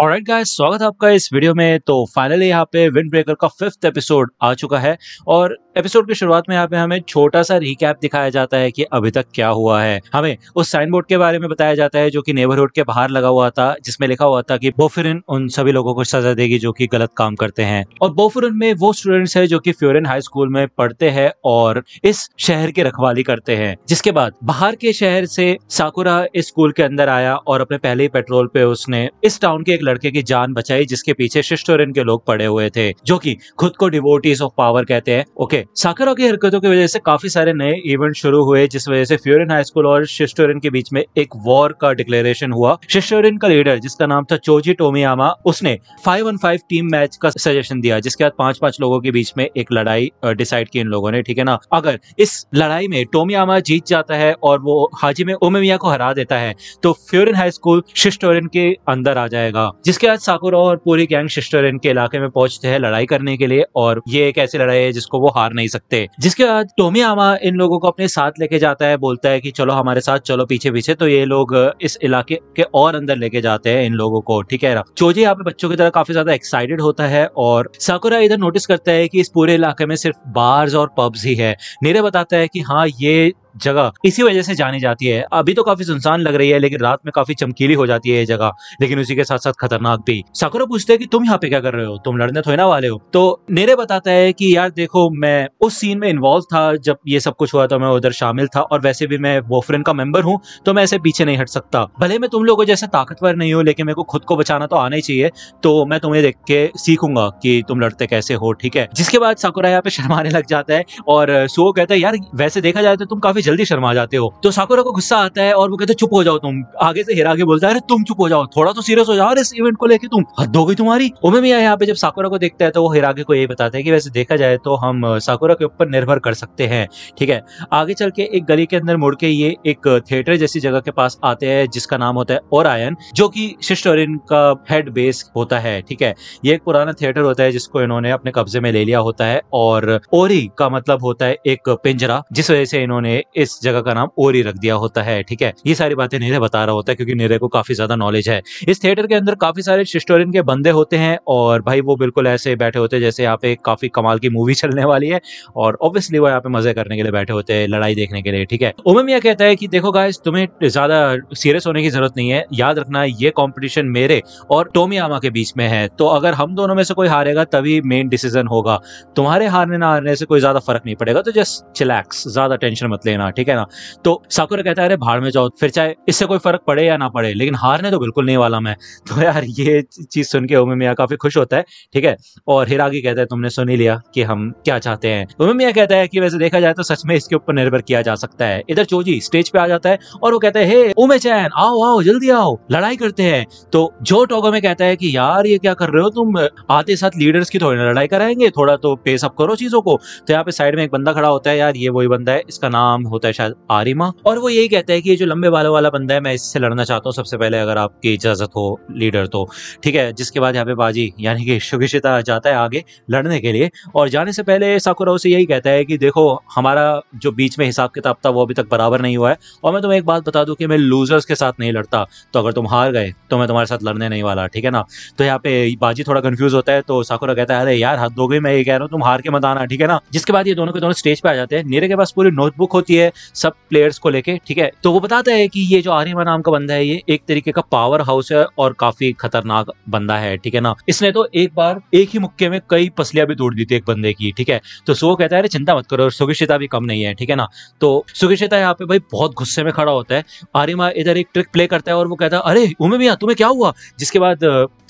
alright guys स्वागत है आपका इस वीडियो में तो फाइनली यहाँ पे विंड ब्रेकर का फिफ्थ एपिसोड आ चुका है और एपिसोड की शुरुआत में यहाँ पे हमें छोटा सा रिकैप दिखाया जाता है कि अभी तक क्या हुआ है हमें उस साइन बोर्ड के बारे में बताया जाता है जो कि नेबरहुड के बाहर लगा हुआ था जिसमें लिखा हुआ था कि बोफिरन उन सभी लोगों को सजा देगी जो कि गलत काम करते हैं और बोफिरन में वो स्टूडेंट्स है जो की फ्योरन हाई स्कूल में पढ़ते हैं और इस शहर की रखवाली करते हैं जिसके बाद बाहर के शहर से साकुरा इस स्कूल के अंदर आया और अपने पहले ही पेट्रोल पे उसने इस टाउन के एक लड़के की जान बचाई जिसके पीछे शिस्टोरिन के लोग पड़े हुए थे जो की खुद को डिवोटीज ऑफ पावर कहते हैं ओके गए साकरा की हरकतों की वजह से काफी सारे नए इवेंट शुरू हुए जिस वजह से फ्योरिन हाई स्कूल और शिस्टोरिन के बीच में एक वॉर का डिक्लेरेशन हुआ शिस्टोरिन का लीडर जिसका नाम था चोजी टोमियामा उसने five one five team match का सजेशन दिया जिसके बाद पांच पांच लोगों के बीच में एक लड़ाई डिसाइड की इन लोगों ने ठीक है ना अगर इस लड़ाई में टोमियामा जीत जाता है और वो हाजी में ओमेमिया को हरा देता है तो फ्योरिन हाई स्कूल शिस्टोरिन के अंदर आ जाएगा जिसके बाद साकुरा और पूरी गैंग शिस्टोरिन के इलाके में पहुंचते हैं लड़ाई करने के लिए और ये एक ऐसी लड़ाई है जिसको वो हार मार नहीं सकते जिसके बाद टोमी आमा इन लोगों को अपने साथ लेके जाता है बोलता है कि चलो हमारे साथ चलो पीछे पीछे तो ये लोग इस इलाके के और अंदर लेके जाते हैं इन लोगों को ठीक है चोजी यहाँ पे बच्चों की तरह काफी ज्यादा एक्साइटेड होता है और साकुरा इधर नोटिस करता है कि इस पूरे इलाके में सिर्फ बार्स और पब्स ही है नीरे बताता है कि हाँ ये जगह इसी वजह से जानी जाती है अभी तो काफी सुनसान लग रही है लेकिन रात में काफी चमकीली हो जाती है ये जगह लेकिन उसी के साथ साथ खतरनाक भी साकुरा पूछते है कि तुम यहाँ पे क्या कर रहे हो तुम लड़ने थोड़े ना वाले हो तो नेरे बताता है कि यार देखो मैं उस सीन में इन्वॉल्व था जब ये सब कुछ हुआ तो मैं उधर शामिल था और वैसे भी मैं वोफ्रेन का मेंबर हूँ तो मैं ऐसे पीछे नहीं हट सकता भले मैं तुम लोगों जैसे ताकतवर नहीं हो लेकिन मेरे को खुद को बचाना तो आना ही चाहिए तो मैं तुम्हें देख के सीखूंगा कि तुम लड़ते कैसे हो ठीक है जिसके बाद साकुरा यहाँ पे शर्माने लग जाता है और सो कहता है यार वैसे देखा जाए तो तुम काफी भी जल्दी शर्मा जाते हो तो साकुरा को गुस्सा आता है और वो कहते चुप हो जाओ तुम आगे से हेरा के बोलता है अरे तुम चुप हो जाओ थोड़ा तो सीरियस हो जाओ इस इवेंट को लेकर तुम हद हो गई तुम्हारी उमे मिया यहाँ पे जब साकुरा को देखता है तो वो हिरागे को यही बताते हैं कि वैसे देखा जाए तो हम साकुरा के ऊपर निर्भर कर सकते हैं ठीक है आगे चल के एक गली के अंदर मुड़ के ये एक थिएटर जैसी जगह के पास आते हैं जिसका नाम होता है ओरायन जो कि शिस्टोरिन का हेड बेस होता है ठीक है ये एक पुराना थिएटर होता है जिसको इन्होंने अपने कब्जे में ले लिया होता है और ओरी का मतलब होता है एक पिंजरा जिस वजह से इन्होंने इस जगह का नाम ही रख दिया होता है ठीक है ये सारी बातें नीरे बता रहा होता है क्योंकि नीरे को काफी ज्यादा नॉलेज है इस थिएटर के अंदर काफी सारे हिस्टोरियन के बंदे होते हैं और भाई वो बिल्कुल ऐसे बैठे होते हैं जैसे यहाँ पे काफी कमाल की मूवी चलने वाली है और ऑब्वियसली वो यहाँ पे मजे करने के लिए बैठे होते हैं लड़ाई देखने के लिए ठीक है उमे यह कहता है कि देखो गाय तुम्हें ज्यादा सीरियस होने की जरूरत नहीं है याद रखना ये कॉम्पिटिशन मेरे और टोमियामा के बीच में है तो अगर हम दोनों में से कोई हारेगा तभी मेन डिसीजन होगा तुम्हारे हारने ना हारने से कोई ज्यादा फर्क नहीं पड़ेगा तो जस्ट चिलैक्स ज्यादा टेंशन मत लेना देना ठीक है ना तो साकुर कहता है अरे भाड़ में जाओ फिर चाहे इससे कोई फर्क पड़े या ना पड़े लेकिन हारने तो बिल्कुल नहीं वाला मैं तो यार ये चीज़ सुन के उमे मियाँ काफ़ी खुश होता है ठीक है और हिरागी कहता है तुमने सुन ही लिया कि हम क्या चाहते हैं उमे मियाँ कहता है कि वैसे देखा जाए तो सच में इसके ऊपर निर्भर किया जा सकता है इधर चोजी स्टेज पे आ जाता है और वो कहते हैं हे उमे चैन आओ आओ जल्दी आओ लड़ाई करते हैं तो जो टोगो में कहता है कि यार ये क्या कर रहे हो तुम आते साथ लीडर्स की थोड़ी लड़ाई कराएंगे थोड़ा तो पेस अप करो चीज़ों को तो यहाँ पे साइड में एक बंदा खड़ा होता है यार ये वही बंदा है इसका नाम होता है शायद आरिमा और वो यही कहता है कि ये जो लंबे बालों वाला बंदा है मैं इससे लड़ना चाहता हूँ सबसे पहले अगर आपकी इजाजत हो लीडर तो ठीक है जिसके बाद यहाँ पे बाजी यानी कि शुभिशिता जाता है आगे लड़ने के लिए और जाने से पहले साकुराव से यही कहता है कि देखो हमारा जो बीच में हिसाब किताब था वो अभी तक बराबर नहीं हुआ है और मैं तुम्हें एक बात बता दू कि मैं लूजर्स के साथ नहीं लड़ता तो अगर तुम हार गए तो मैं तुम्हारे साथ लड़ने नहीं वाला ठीक है ना तो यहाँ पे बाजी थोड़ा कंफ्यूज होता है तो साकुरा कहता है अरे यार हाथ दो गई मैं ये कह रहा हूँ तुम हार के मत आना ठीक है ना जिसके बाद ये दोनों के दोनों स्टेज पे आ जाते हैं नीरे के पास पूरी नोटबुक होती है है सब प्लेयर्स को लेके ठीक है तो वो बताता है कि ये जो आर्यमा नाम का बंदा है ये एक तरीके का पावर हाउस है और काफी खतरनाक बंदा है ठीक है ना इसने तो एक बार एक ही मुक्के में कई पसलियां भी तोड़ दी थी एक बंदे की ठीक है तो सो कहता है अरे चिंता मत करो सुगिशिता भी कम नहीं है ठीक है ना तो सुगिशिता यहाँ पे भाई बहुत गुस्से में खड़ा होता है आर्यमा इधर एक ट्रिक प्ले करता है और वो कहता है अरे उमे मिया तुम्हें क्या हुआ जिसके बाद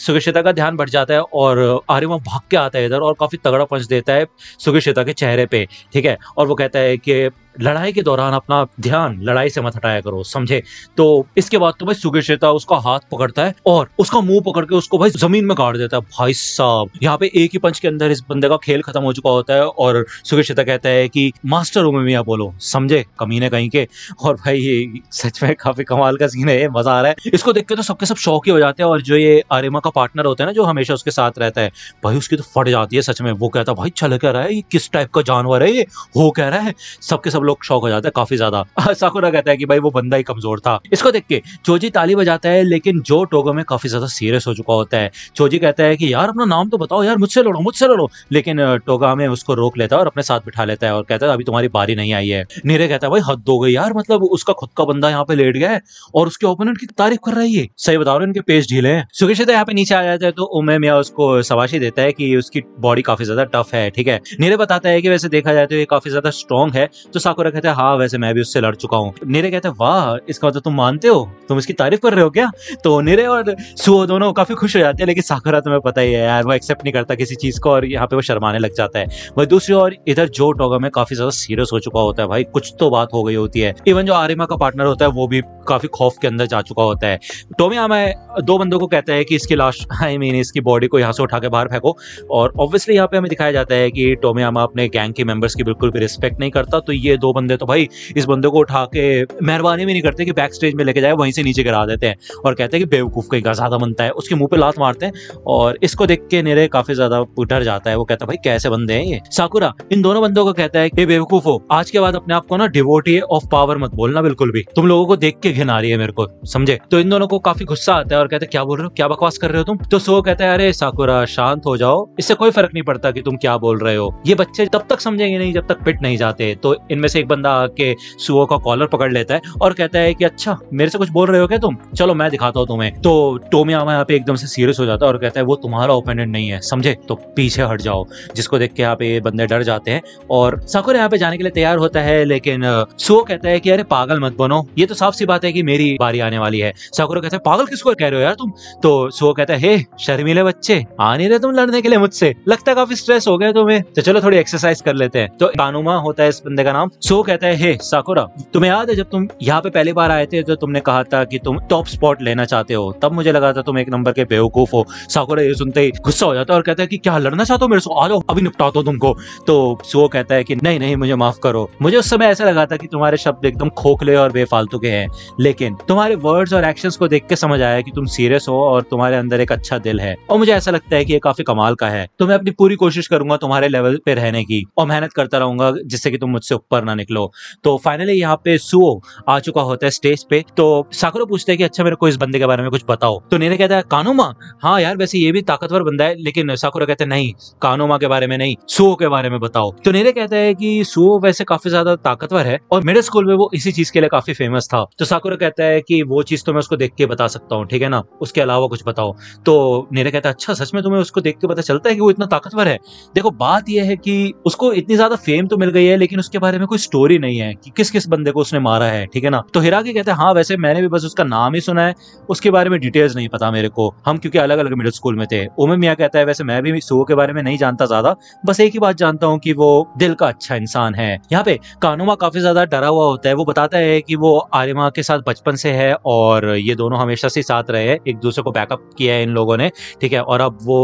सुगिशिता का ध्यान बढ़ जाता है और आर्यमा भाग के आता है इधर और काफी तगड़ा पंच देता है सुगिशिता के चेहरे पे ठीक है और वो कहता है कि लड़ाई के दौरान अपना ध्यान लड़ाई से मत हटाया करो समझे तो इसके बाद तो भाई सुगेशेता उसका हाथ पकड़ता है और उसका मुंह पकड़ के उसको भाई जमीन में गाड़ देता है भाई साहब यहाँ पे एक ही पंच के अंदर इस बंदे का खेल खत्म हो चुका होता है और सुगेशेता कहता है कि मास्टर हूं मैं बोलो समझे ने कहीं के और भाई ये सच में काफी कमाल का सीन है मजा आ रहा है इसको देख के तो सबके सब शौक ही हो जाते हैं और जो ये आरिमा का पार्टनर होता है ना जो हमेशा उसके साथ रहता है भाई उसकी तो फट जाती है सच में वो कहता है भाई छल कह रहा है ये किस टाइप का जानवर है ये हो कह रहा है सबके सब सब लोग शौक हो जाते हैं काफी ज्यादा साकुरा कहता है कि भाई वो बंदा ही कमजोर था इसको देख के चोजी ताली बजाता है लेकिन जो टोगो में काफी ज्यादा सीरियस हो चुका होता है चोजी कहता है कि यार अपना नाम तो बताओ यार मुझसे लड़ो मुझसे लड़ो लेकिन टोगा में उसको रोक लेता है और अपने साथ बिठा लेता है और कहता है अभी तुम्हारी बारी नहीं आई है नीरे कहता है भाई हद हो गई यार मतलब उसका खुद का बंदा यहाँ पे लेट गया है और उसके ओपोनेंट की तारीफ कर रही है सही बता रहे इनके पेज ढीले हैं सुखिशिता यहाँ पे नीचे आ जाता है तो उमे मिया उसको सवाशी देता है कि उसकी बॉडी काफी ज्यादा टफ है ठीक है नीरे बताता है कि वैसे देखा जाए तो ये काफी ज्यादा स्ट्रॉन्ग है तो साकुरा कहते हैं हाँ वैसे मैं भी उससे लड़ चुका हूँ नीरे कहते हैं वाह इसका मतलब तुम मानते हो तुम इसकी तारीफ कर रहे हो क्या तो नीरे और सुओ दोनों काफी खुश हो जाते हैं लेकिन साकुरा तुम्हें पता ही है यार वो एक्सेप्ट नहीं करता किसी चीज को और यहाँ पे वो शर्माने लग जाता है वही दूसरी और इधर जो टोगा में काफी ज्यादा सीरियस हो चुका होता है भाई कुछ तो बात हो गई होती है इवन जो आरिमा का पार्टनर होता है वो भी काफी खौफ के अंदर जा चुका होता है टोमी हमें दो बंदों को कहता है कि इसकी लाश आई मीन इसकी बॉडी को यहाँ से उठा के बाहर फेंको और ऑब्वियसली यहाँ पे हमें दिखाया जाता है कि टोमी हमें अपने गैंग के मेंबर्स की बिल्कुल भी रिस्पेक्ट नहीं करता तो ये दो बंदे तो भाई इस बंदे को उठा के मेहरबानी भी नहीं करते कि बैक स्टेज में लेके जाए वहीं से नीचे गिरा देते हैं और कहते हैं कि बेवकूफ़ कहीं का ज़्यादा बनता है उसके मुंह पे लात मारते हैं और इसको देख के निरे काफ़ी ज़्यादा डर जाता है वो कहता है भाई कैसे बंदे हैं ये साकुरा इन दोनों बंदों को कहता है कि बेवकूफ़ हो आज के बाद अपने आप को ना डिवोटी ऑफ पावर मत बोलना बिल्कुल भी तुम लोगों को देख के घिन आ रही है मेरे को समझे तो इन दोनों को काफ़ी गुस्सा आता है और कहते हैं क्या बोल रहे हो क्या बकवास कर रहे हो तुम तो सो कहता है अरे साकुरा शांत हो जाओ इससे कोई फर्क नहीं पड़ता कि तुम क्या बोल रहे हो ये बच्चे तब तक समझेंगे नहीं जब तक पिट नहीं जाते तो इनमें से एक बंदा आके सुओ का कॉलर पकड़ लेता है और कहता है कि अच्छा मेरे से कुछ बोल रहे हो क्या तुम चलो मैं दिखाता हूँ तुम्हें तो टोमिया यहाँ पे एकदम से सीरियस हो जाता है और कहता है वो तुम्हारा ओपोनेंट नहीं है समझे तो पीछे हट जाओ जिसको देख के यहाँ पे बंदे डर जाते हैं और साकुर यहाँ पे जाने के लिए तैयार होता है लेकिन सुओ कहता है कि अरे पागल मत बनो ये तो साफ सी बात है कि मेरी बारी आने वाली है साकुर कहता है पागल किसको कह रहे हो यार तुम तो सुओ कहता है हे शर्मिले बच्चे आ नहीं रहे तुम लड़ने के लिए मुझसे लगता है काफी स्ट्रेस हो गया तुम्हें तो चलो थोड़ी एक्सरसाइज कर लेते हैं तो कानुमा होता है इस बंदे का नाम सो कहता है हे साकुरा तुम्हें याद है जब तुम यहाँ पे पहली बार आए थे तो तुमने कहा था कि तुम टॉप स्पॉट लेना चाहते हो तब मुझे लगा था तुम एक नंबर के बेवकूफ हो साकुरा ये सुनते ही गुस्सा हो जाता है और कहता है कि क्या लड़ना चाहते हो मेरे से आ जाओ अभी निपटाता हूँ तुमको तो सो कहता है कि नहीं नहीं मुझे माफ करो मुझे उस समय ऐसा लगा था कि तुम्हारे शब्द एकदम खोखले और बेफालतू के हैं लेकिन तुम्हारे वर्ड्स और एक्शन को देख के समझ आया कि तुम सीरियस हो और तुम्हारे अंदर एक अच्छा दिल है और मुझे ऐसा लगता है कि ये काफी कमाल का है तो मैं अपनी पूरी कोशिश करूंगा तुम्हारे लेवल पे रहने की और मेहनत करता रहूंगा जिससे कि तुम मुझसे ऊपर ना ना निकलो तो फाइनली यहाँ पे सुओ आ चुका होता है स्टेज पे तो साकुरो पूछते हैं कि अच्छा मेरे को इस बंदे के बारे में कुछ बताओ तो नीरे कहता है कानोमा हाँ यार वैसे ये भी ताकतवर बंदा है लेकिन साकुरो कहते हैं नहीं कानोमा के बारे में नहीं सुओ के बारे में बताओ तो नीरे कहता है कि सुओ वैसे काफी ज्यादा ताकतवर है और मिडिल स्कूल में वो इसी चीज के लिए काफी फेमस था तो साकुरो कहता है कि वो चीज तो मैं उसको देख के बता सकता हूँ ठीक है ना उसके अलावा कुछ बताओ तो नीरे कहता है अच्छा सच में तुम्हें उसको देख के पता चलता है कि वो इतना ताकतवर है देखो बात यह है कि उसको इतनी ज्यादा फेम तो मिल गई है लेकिन उसके बारे में कोई स्टोरी नहीं है कि किस किस बंदे को उसने मारा है ठीक है ना तो हिरा के कहते हैं हाँ वैसे मैंने भी बस उसका नाम ही सुना है उसके बारे में डिटेल्स नहीं पता मेरे को हम क्योंकि अलग अलग मिडिल स्कूल में थे उमे मियाँ कहता है वैसे मैं भी सुओ के बारे में नहीं जानता ज्यादा बस एक ही बात जानता हूँ कि वो दिल का अच्छा इंसान है यहाँ पे कानोमा काफी ज्यादा डरा हुआ होता है वो बताता है कि वो आलिमा के साथ बचपन से है और ये दोनों हमेशा से साथ रहे हैं एक दूसरे को बैकअप किया है इन लोगों ने ठीक है और अब वो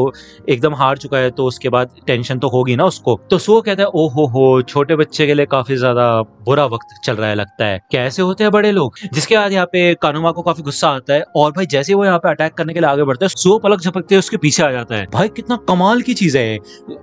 एकदम हार चुका है तो उसके बाद टेंशन तो होगी ना उसको तो सुओ कहता है ओ हो हो छोटे बच्चे के लिए काफी काफी ज्यादा बुरा वक्त चल रहा है लगता है कैसे होते हैं बड़े लोग जिसके बाद यहाँ पे कानूमा को काफी गुस्सा आता है और भाई जैसे वो यहाँ पे अटैक करने के लिए आगे बढ़ता है सो पलक झपकते उसके पीछे आ जाता है भाई कितना कमाल की चीज है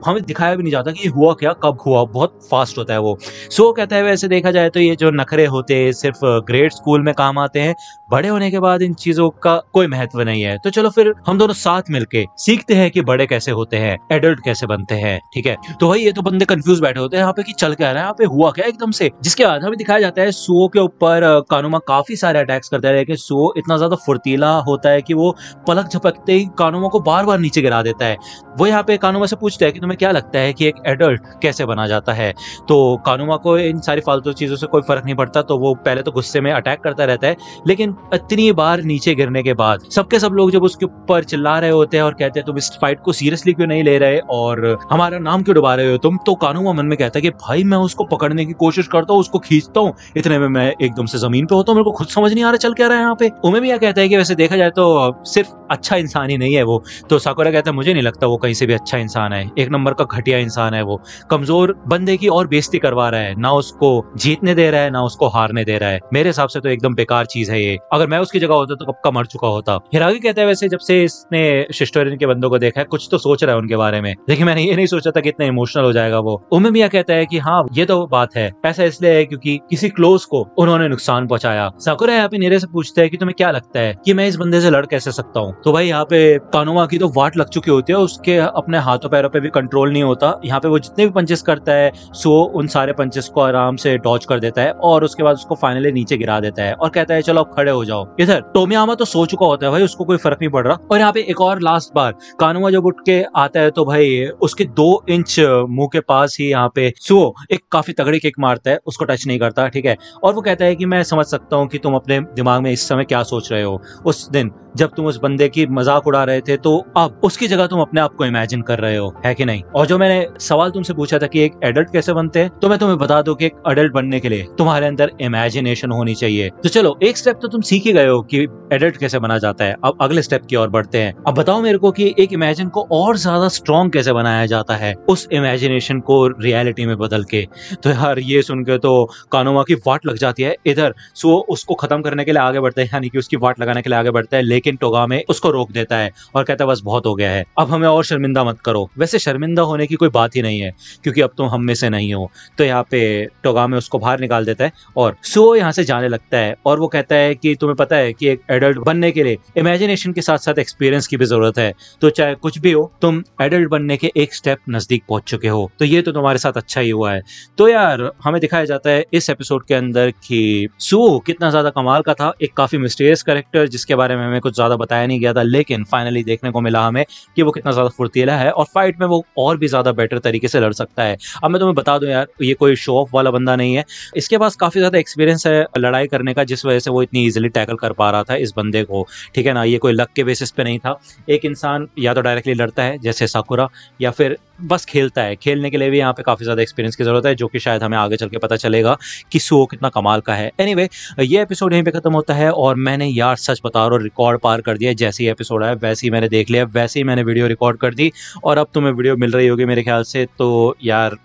हमें दिखाया भी नहीं जाता कि हुआ क्या कब हुआ बहुत फास्ट होता है वो सो कहता है वैसे देखा जाए तो ये जो नखरे होते हैं सिर्फ ग्रेड स्कूल में काम आते हैं बड़े होने के बाद इन चीजों का कोई महत्व नहीं है तो चलो फिर हम दोनों साथ मिलके सीखते हैं कि बड़े कैसे होते हैं एडल्ट कैसे बनते हैं ठीक है तो भाई ये तो बंदे कंफ्यूज बैठे होते हैं यहाँ पे कि चल क्या रहा है यहाँ पे हुआ क्या गया एकदम से जिसके बाद हमें दिखाया जाता है सुओ के ऊपर कानुमा काफी सारे अटैक्स करता है लेकिन सुओ इतना ज्यादा फुर्तीला होता है कि वो पलक झपकते ही कानुमा को बार बार नीचे गिरा देता है वो यहाँ पे कानुमा से पूछता है कि तुम्हें क्या लगता है कि एक एडल्ट कैसे बना जाता है तो कानुमा को इन सारी फालतू चीज़ों से कोई फर्क नहीं पड़ता तो वो पहले तो गुस्से में अटैक करता रहता है लेकिन इतनी बार नीचे गिरने के बाद सबके सब लोग जब उसके ऊपर चिल्ला रहे होते हैं और कहते हैं तुम इस फाइट को सीरियसली क्यों नहीं ले रहे और हमारा नाम क्यों डुबा रहे हो तुम तो कानुमा मन में कहता है कि भाई मैं उसको पकड़ने की कोशिश करता हूँ उसको खींचता हूँ इतने में मैं एकदम से जमीन पे होता हूँ मेरे को खुद समझ नहीं आ रहा चल क्या रहा है यहाँ पे उमे भी यह कहता है कि वैसे देखा जाए तो सिर्फ अच्छा इंसान ही नहीं है वो तो साकुरा कहता है मुझे नहीं लगता वो कहीं से भी अच्छा इंसान है एक नंबर का घटिया इंसान है वो कमजोर बंदे की और बेइज्जती करवा रहा है ना उसको जीतने दे रहा है ना उसको हारने दे रहा है मेरे हिसाब से तो एकदम बेकार चीज है ये अगर मैं उसकी जगह होता तो कब का मर चुका होता हिरागी कहते हैं वैसे जब से इसने शिस्टोरियन के बंदों को देखा है कुछ तो सोच रहा है उनके बारे में लेकिन मैंने ये नहीं सोचा था कि इतना इमोशनल हो जाएगा वो उमे मिया कहता है कि हाँ ये तो बात है पैसा इसलिए है क्योंकि किसी क्लोज को उन्होंने नुकसान पहुंचाया साकुरा यहाँ पे नीरे से पूछता है कि तुम्हें क्या लगता है कि मैं इस बंदे से लड़ कैसे सकता हूँ तो भाई यहाँ पे कानोमा की तो वाट लग चुकी होती है उसके अपने हाथों पैरों पे भी कंट्रोल नहीं होता यहाँ पे वो जितने भी पंचेस करता है सो उन सारे पंचेस को आराम से डॉच कर देता है और उसके बाद उसको फाइनली नीचे गिरा देता है और कहता है चलो अब खड़े हो जाओ इधर टोमियामा तो सो चुका होता है भाई उसको कोई फर्क नहीं पड़ रहा और यहाँ पे एक और लास्ट बार कानुआ जब उठ के आता है तो भाई उसके दो इंच मुंह के पास ही यहाँ पे सो एक काफी तगड़ी किक मारता है उसको टच नहीं करता ठीक है और वो कहता है कि मैं समझ सकता हूँ कि तुम अपने दिमाग में इस समय क्या सोच रहे हो उस दिन जब तुम उस बंदे थे कि मजाक उड़ा रहे थे तो अब उसकी जगह तुम अपने आप को इमेजिन कर रहे हो है कि नहीं और जो मैंने सवाल तुमसे पूछा था कि एक एडल्ट कैसे बनते हैं तो मैं तुम्हें बता दो कि एक एडल्ट बनने के लिए तुम्हारे अंदर इमेजिनेशन होनी चाहिए तो चलो एक स्टेप तो तुम सीख ही गए हो कि एडल्ट कैसे बना जाता है अब अगले स्टेप की ओर बढ़ते हैं अब बताओ मेरे को कि एक इमेजिन को और ज्यादा स्ट्रॉन्ग कैसे बनाया जाता है उस इमेजिनेशन को रियलिटी में बदल के तो यार ये सुन के तो कानोमा की वाट लग जाती है इधर सो उसको खत्म करने के लिए आगे बढ़ते हैं यानी कि उसकी वाट लगाने के लिए आगे बढ़ते हैं लेकिन टोगा में उसको रोक देता है और कहता है बस बहुत हो गया है अब हमें और शर्मिंदा मत करो वैसे शर्मिंदा होने की कोई बात ही नहीं है क्योंकि अब तुम हम में से नहीं हो तो यहाँ पे टोगामे उसको बाहर निकाल देता है और सुओ यहाँ से जाने लगता है और वो कहता है कि तुम्हें पता है कि एक एडल्ट बनने के लिए इमेजिनेशन के साथ साथ एक्सपीरियंस की भी जरूरत है तो चाहे कुछ भी हो तुम एडल्ट बनने के एक स्टेप नजदीक पहुंच चुके हो तो ये तो तुम्हारे साथ अच्छा ही हुआ है तो यार हमें दिखाया जाता है इस एपिसोड के अंदर कि सुओ कितना ज्यादा कमाल का था एक काफी मिस्टीरियस करेक्टर जिसके बारे में हमें कुछ ज्यादा बताया नहीं गया गया था लेकिन फाइनली देखने को मिला हमें कि वो कितना ज़्यादा फुर्तीला है और फाइट में वो और भी ज़्यादा बेटर तरीके से लड़ सकता है अब मैं तुम्हें बता दूं यार ये कोई शो ऑफ वाला बंदा नहीं है इसके पास काफ़ी ज़्यादा एक्सपीरियंस है लड़ाई करने का जिस वजह से वो इतनी ईजिली टैकल कर पा रहा था इस बंदे को ठीक है ना ये कोई लक के बेसिस पे नहीं था एक इंसान या तो डायरेक्टली लड़ता है जैसे साकुरा या फिर बस खेलता है खेलने के लिए भी यहाँ पे काफ़ी ज़्यादा एक्सपीरियंस की ज़रूरत है जो कि शायद हमें आगे चल के पता चलेगा कि सो कितना कमाल का है एनीवे anyway, ये एपिसोड यहीं पे खत्म होता है और मैंने यार सच बता रहा हूँ रिकॉर्ड पार कर दिया जैसे जैसे ही एपिसोड आया वैसे ही मैंने देख लिया वैसे ही मैंने वीडियो रिकॉर्ड कर दी और अब तुम्हें वीडियो मिल रही होगी मेरे ख्याल से तो यार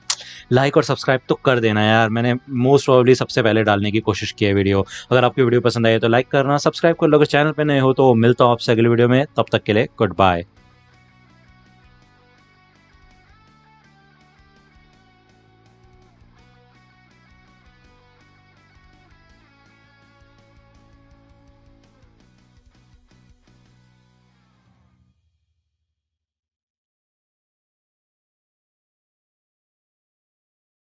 लाइक और सब्सक्राइब तो कर देना यार मैंने मोस्ट प्रॉबली सबसे पहले डालने की कोशिश की है वीडियो अगर आपकी वीडियो पसंद आई तो लाइक करना सब्सक्राइब कर लो अगर चैनल पर नहीं हो तो मिलता हूँ आपसे अगली वीडियो में तब तक के लिए गुड बाय